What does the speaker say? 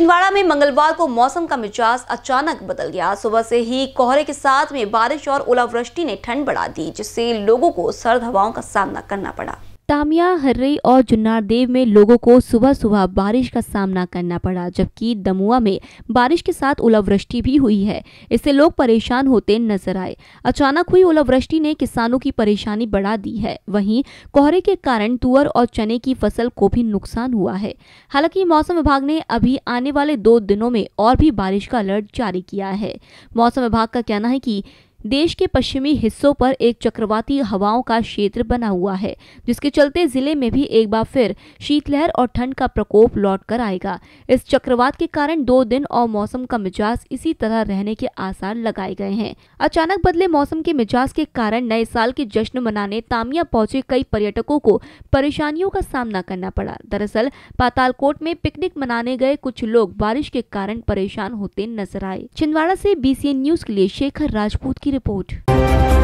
छिंदवाड़ा में मंगलवार को मौसम का मिजाज अचानक बदल गया सुबह से ही कोहरे के साथ में बारिश और ओलावृष्टि ने ठंड बढ़ा दी जिससे लोगों को सर्द हवाओं का सामना करना पड़ा तामिया हर्रई और जुन्नारदेव में लोगों को सुबह सुबह बारिश का सामना करना पड़ा जबकि दमुआ में बारिश के साथ ओलावृष्टि भी हुई है इससे लोग परेशान होते नजर आए अचानक हुई ओलावृष्टि ने किसानों की परेशानी बढ़ा दी है वहीं कोहरे के कारण तुअर और चने की फसल को भी नुकसान हुआ है हालांकि मौसम विभाग ने अभी आने वाले दो दिनों में और भी बारिश का अलर्ट जारी किया है मौसम विभाग का कहना है की देश के पश्चिमी हिस्सों पर एक चक्रवाती हवाओं का क्षेत्र बना हुआ है जिसके चलते जिले में भी एक बार फिर शीतलहर और ठंड का प्रकोप लौट कर आएगा इस चक्रवात के कारण दो दिन और मौसम का मिजाज इसी तरह रहने के आसार लगाए गए हैं अचानक बदले मौसम के मिजाज के कारण नए साल के जश्न मनाने तामिया पहुंचे कई पर्यटकों को परेशानियों का सामना करना पड़ा दरअसल पातालकोट में पिकनिक मनाने गए कुछ लोग बारिश के कारण परेशान होते नजर आए छिंदवाड़ा ऐसी बी न्यूज के लिए शेखर राजपूत की report.